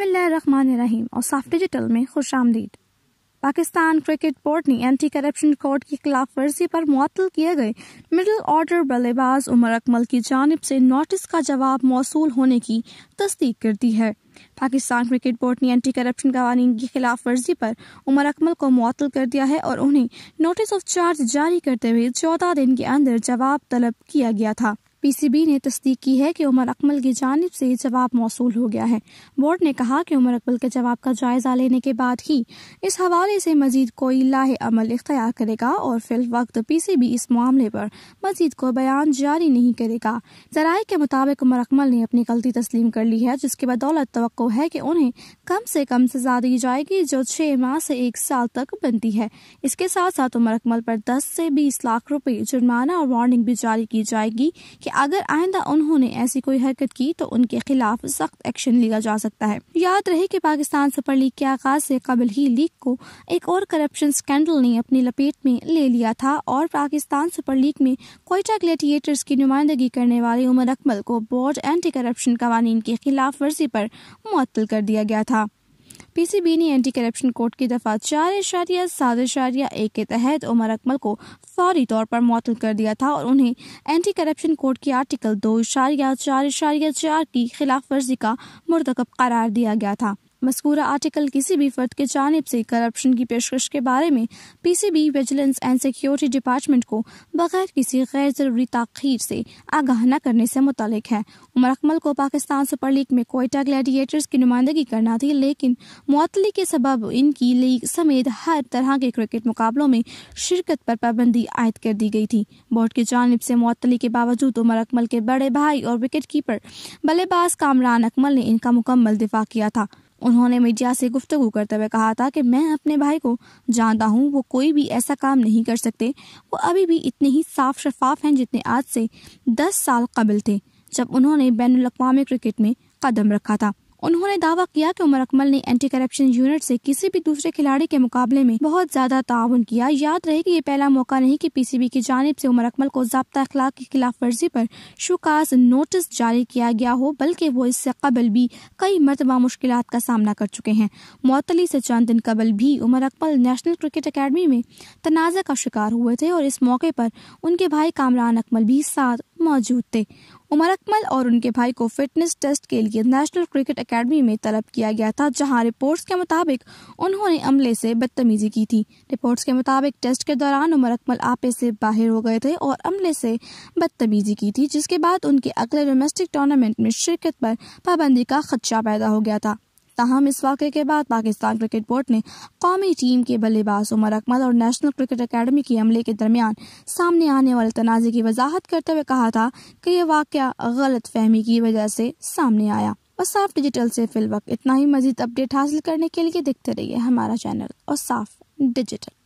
बिस्मिल्लाम और साफ डिजिटल में खुश आमदीद पाकिस्तान क्रिकेट बोर्ड ने एंटी करप्शन कोर्ट की खिलाफ वर्जी पर मुअल किए गए मिडिल ऑर्डर बल्लेबाज उमर अकमल की जानब से नोटिस का जवाब मौसू होने की तस्दीक कर दी है पाकिस्तान क्रिकेट बोर्ड ने एंटी करप्शन कवानीन की खिलाफ वर्जी पर उमर अकमल को मुअल कर दिया है और उन्हें नोटिस ऑफ चार्ज जारी करते हुए चौदह दिन के अंदर जवाब तलब किया गया था पीसीबी ने तस्दीक की है कि उमर अकमल की जानब से जवाब मौसू हो गया है बोर्ड ने कहा कि उमर अकमल के जवाब का जायजा लेने के बाद ही इस हवाले से मजीद कोई लाह अमल इख्तियार करेगा और फिल वक्त पीसीबी इस मामले पर मजीद को बयान जारी नहीं करेगा जराये के मुताबिक उमर अकमल ने अपनी गलती तस्लीम कर ली है जिसकी बदौलत तो है की उन्हें कम से कम सजा दी जाएगी जो छह माह से एक साल तक बनती है इसके साथ साथ उमर अकमल पर दस से बीस लाख रूपए जुर्माना और वार्निंग भी जारी की जाएगी कि अगर आइंदा उन्होंने ऐसी कोई हरकत की तो उनके खिलाफ सख्त एक्शन लिया जा सकता है याद रहे कि पाकिस्तान सुपर लीग के आगाज से कबल ही लीग को एक और करप्शन स्कैंडल ने अपनी लपेट में ले लिया था और पाकिस्तान सुपर लीग में कोयटा ग्लेटिएटर्स की नुमाइंदगी करने वाले उमर अकमल को बोर्ड एंटी करप्शन कवानीन की खिलाफ वर्जी आरोप मुतल कर दिया गया था पीसीबी ने एंटी करप्शन कोड की दफा चार इशारिया सात इशारिया एक के तहत उमर अकमल को फौरी तौर पर मुतल कर दिया था और उन्हें एंटी करप्शन कोड की आर्टिकल दो इशारिया चार इशारिया चार की खिलाफ वर्जी का मरतकब करार दिया गया था मस्कूरा आर्टिकल किसी भी फर्द के जानब से करप्शन की पेशकश के बारे में PCB vigilance and security department को बगैर किसी गैर जरूरी तखीर से आगाह न करने से मुतल है उमर अकमल को पाकिस्तान सुपर लीग में कोयटा ग्लैडिएटर्स की नुमाइंदगी करना थी लेकिन मुअतली के सबब इनकी लीग समेत हर तरह के क्रिकेट मुकाबलों में शिरकत पर पाबंदी आयद कर दी गई थी बोर्ड की जानब से मुअतली के बावजूद उमर अकमल के बड़े भाई और विकेट कीपर बल्लेबाज कामरान अकमल ने इनका मुकम्मल दिफा किया था उन्होंने मीडिया से गुफ्तगु करते हुए कहा था कि मैं अपने भाई को जानता हूँ वो कोई भी ऐसा काम नहीं कर सकते वो अभी भी इतने ही साफ शफाफ हैं जितने आज से दस साल कबल थे जब उन्होंने बैन अवी क्रिकेट में कदम रखा था उन्होंने दावा किया कि उमर अकमल ने एंटी करप्शन यूनिट से किसी भी दूसरे खिलाड़ी के मुकाबले में बहुत ज्यादा ताउन किया याद रहे कि ये पहला मौका नहीं कि पीसीबी की जानब से उमर अकमल को जब्ता अखलाक की खिलाफ वर्जी पर शुकास नोटिस जारी किया गया हो बल्कि वो इससे कबल भी कई मरतबा मुश्किल का सामना कर चुके हैं मअतली से चंद दिन कबल भी Umar Akmal national cricket academy में तनाज़ा का शिकार हुए थे और इस मौके पर उनके भाई कामरान अकमल भी साथ मौजूद थे उमर अकमल और उनके भाई को फिटनेस टेस्ट के लिए नेशनल क्रिकेट एकेडमी में तलब किया गया था जहां रिपोर्ट्स के मुताबिक उन्होंने अमले से बदतमीजी की थी रिपोर्ट्स के मुताबिक टेस्ट के दौरान उमर अकमल आपे से बाहर हो गए थे और अमले से बदतमीजी की थी जिसके बाद उनके अगले डोमेस्टिक टूर्नामेंट में शिरकत पर पाबंदी का खदशा पैदा हो गया था ताहम इस वाक़े के बाद पाकिस्तान क्रिकेट बोर्ड ने कौमी टीम के बल्लेबाज उमर अकमल और नेशनल क्रिकेट अकेडमी के अमले के दरमियान सामने आने वाले तनाज़े की वजाहत करते हुए कहा था की ये वाक़ गलत फहमी की वजह से सामने आया और साफ डिजिटल से फिलवक इतना ही मजीद अपडेट हासिल करने के लिए देखते रहिए हमारा चैनल और साफ डिजिटल